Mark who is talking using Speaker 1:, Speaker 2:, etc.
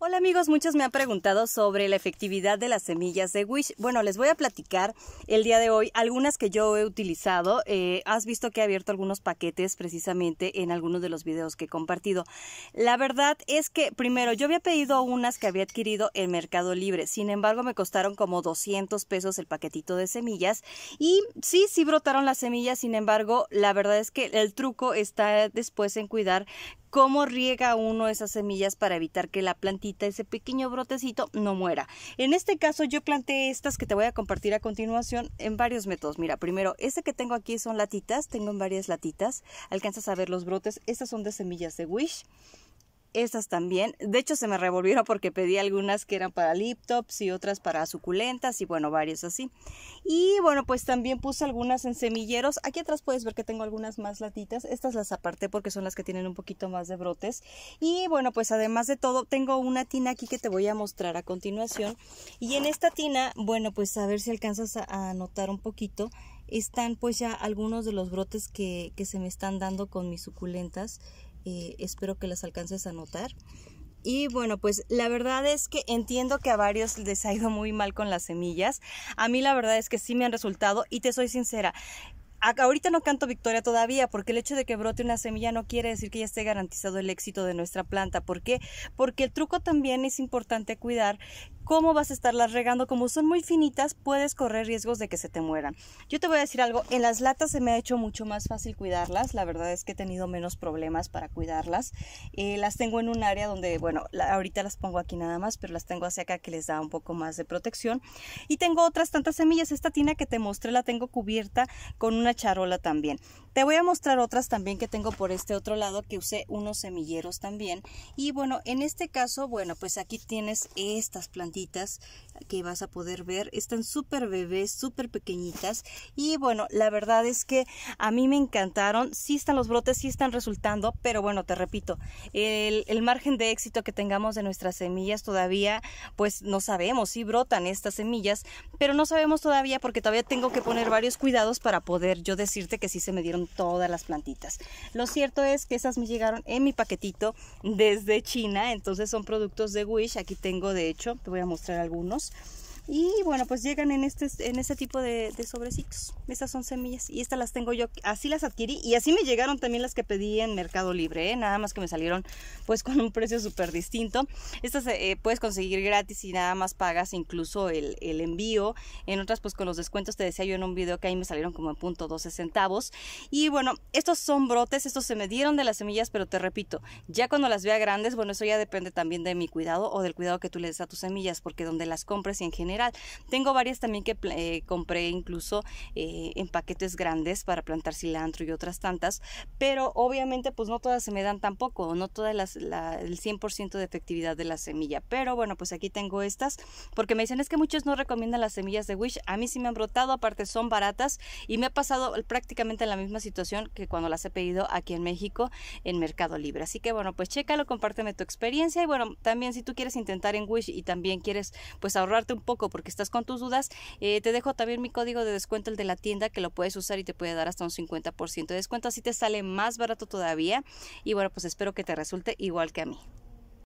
Speaker 1: Hola amigos, muchos me han preguntado sobre la efectividad de las semillas de Wish. Bueno, les voy a platicar el día de hoy algunas que yo he utilizado. Eh, has visto que he abierto algunos paquetes precisamente en algunos de los videos que he compartido. La verdad es que primero yo había pedido unas que había adquirido en Mercado Libre. Sin embargo, me costaron como 200 pesos el paquetito de semillas. Y sí, sí brotaron las semillas. Sin embargo, la verdad es que el truco está después en cuidar cómo riega uno esas semillas para evitar que la plantita, ese pequeño brotecito, no muera. En este caso yo planté estas que te voy a compartir a continuación en varios métodos. Mira, primero, este que tengo aquí son latitas, tengo en varias latitas, alcanzas a ver los brotes, estas son de semillas de Wish estas también. De hecho, se me revolvieron porque pedí algunas que eran para liptops y otras para suculentas y bueno, varias así. Y bueno, pues también puse algunas en semilleros. Aquí atrás puedes ver que tengo algunas más latitas. Estas las aparté porque son las que tienen un poquito más de brotes. Y bueno, pues además de todo, tengo una tina aquí que te voy a mostrar a continuación. Y en esta tina, bueno, pues a ver si alcanzas a, anotar notar un poquito están pues ya algunos de los brotes que, que, se me están dando con mis suculentas eh, espero que las alcances a notar. Y bueno, pues la verdad es que entiendo que a varios les ha ido muy mal con las semillas. A mí la verdad es que sí me han resultado y te soy sincera. Ahorita no canto victoria todavía porque el hecho de que brote una semilla no quiere decir que ya esté garantizado el éxito de nuestra planta. ¿Por qué? Porque el truco también es importante cuidar cómo vas a estarlas regando. Como son muy finitas, puedes correr riesgos de que se te mueran. Yo te voy a decir algo, en las latas se me ha hecho mucho más fácil cuidarlas. La verdad es que he tenido menos problemas para cuidarlas. Eh, las tengo en un área donde, bueno, ahorita las pongo aquí nada más, pero las tengo hacia acá que les da un poco más de protección. Y tengo otras tantas semillas. Esta tina que te mostré la tengo cubierta con una charola también. Te voy a mostrar otras también que tengo por este otro lado que usé unos semilleros también. Y bueno, en este caso, bueno, pues aquí tienes estas plantitas que vas a poder ver. Están súper bebés, súper pequeñitas. Y bueno, la verdad es que a mí me encantaron. si están los brotes, si están resultando, pero bueno, te repito, el, margen de éxito que tengamos de nuestras semillas todavía, pues no sabemos si brotan estas semillas, pero no sabemos todavía porque todavía tengo que poner varios cuidados para poder yo decirte que si se me dieron todas las plantitas. Lo cierto es que esas me llegaron en mi paquetito desde China, entonces son productos de Wish. Aquí tengo, de hecho, te voy a mostrar algunos y bueno, pues llegan en este, en este tipo de, sobrecitos. Estas son semillas y estas las tengo yo, así las adquirí y así me llegaron también las que pedí en Mercado Libre, ¿eh? nada más que me salieron pues con un precio súper distinto. Estas eh, eh, puedes conseguir gratis y nada más pagas incluso el, envío. En otras pues con los descuentos te decía yo en un video que ahí me salieron como en punto 12 centavos. Y bueno, estos son brotes, estos se me dieron de las semillas, pero te repito, ya cuando las vea grandes, bueno, eso ya depende también de mi cuidado o del cuidado que tú le des a tus semillas, porque donde las compres y en general tengo varias también que eh, compré incluso eh, en paquetes grandes para plantar cilantro y otras tantas, pero obviamente pues no todas se me dan tampoco, no todas el 100% de efectividad de la semilla, pero bueno, pues aquí tengo estas porque me dicen es que muchos no recomiendan las semillas de Wish, a mí sí me han brotado, aparte son baratas y me ha pasado prácticamente la misma situación que cuando las he pedido aquí en México en Mercado Libre. Así que bueno, pues chécalo, compárteme tu experiencia y bueno, también si tú quieres intentar en Wish y también quieres pues ahorrarte un poco porque estás con tus dudas, eh, te dejo también mi código de descuento, el de la tienda, que lo puedes usar y te puede dar hasta un 50% de descuento, así te sale más barato todavía. Y bueno, pues espero que te resulte igual que a mí.